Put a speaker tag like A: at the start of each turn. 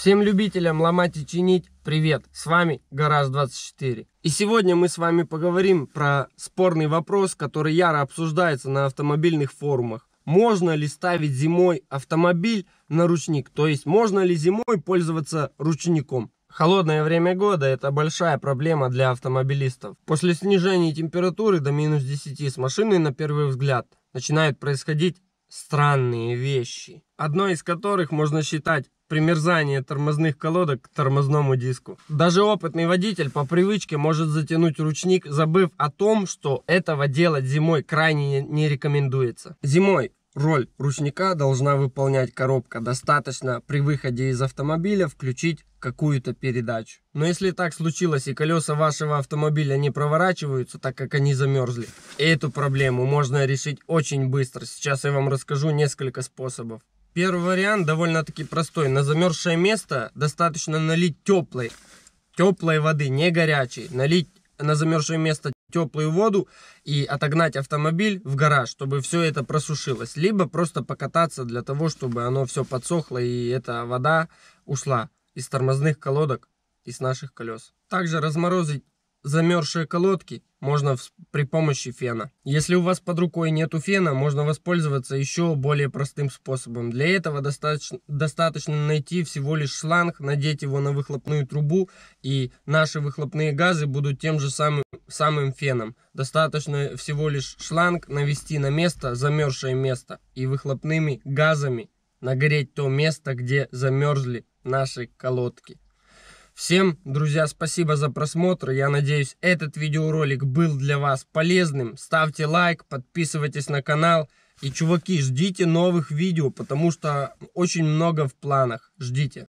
A: Всем любителям ломать и чинить привет! С вами Гараж24. И сегодня мы с вами поговорим про спорный вопрос, который яро обсуждается на автомобильных форумах. Можно ли ставить зимой автомобиль на ручник? То есть можно ли зимой пользоваться ручником? Холодное время года – это большая проблема для автомобилистов. После снижения температуры до минус 10 с машины на первый взгляд начинают происходить странные вещи. Одно из которых можно считать примерзание тормозных колодок к тормозному диску. Даже опытный водитель по привычке может затянуть ручник, забыв о том, что этого делать зимой крайне не рекомендуется. Зимой роль ручника должна выполнять коробка. Достаточно при выходе из автомобиля включить какую-то передачу. Но если так случилось и колеса вашего автомобиля не проворачиваются, так как они замерзли, эту проблему можно решить очень быстро. Сейчас я вам расскажу несколько способов. Первый вариант довольно-таки простой. На замерзшее место достаточно налить теплой, теплой воды, не горячей. Налить на замерзшее место теплую воду и отогнать автомобиль в гараж, чтобы все это просушилось. Либо просто покататься для того, чтобы оно все подсохло и эта вода ушла из тормозных колодок, из наших колес. Также разморозить замерзшие колодки можно при помощи фена. Если у вас под рукой нету фена, можно воспользоваться еще более простым способом. Для этого достаточно, достаточно найти всего лишь шланг, надеть его на выхлопную трубу, и наши выхлопные газы будут тем же самым, самым феном. Достаточно всего лишь шланг навести на место, замерзшее место, и выхлопными газами нагреть то место, где замерзли наши колодки. Всем, друзья, спасибо за просмотр. Я надеюсь, этот видеоролик был для вас полезным. Ставьте лайк, подписывайтесь на канал. И, чуваки, ждите новых видео, потому что очень много в планах. Ждите.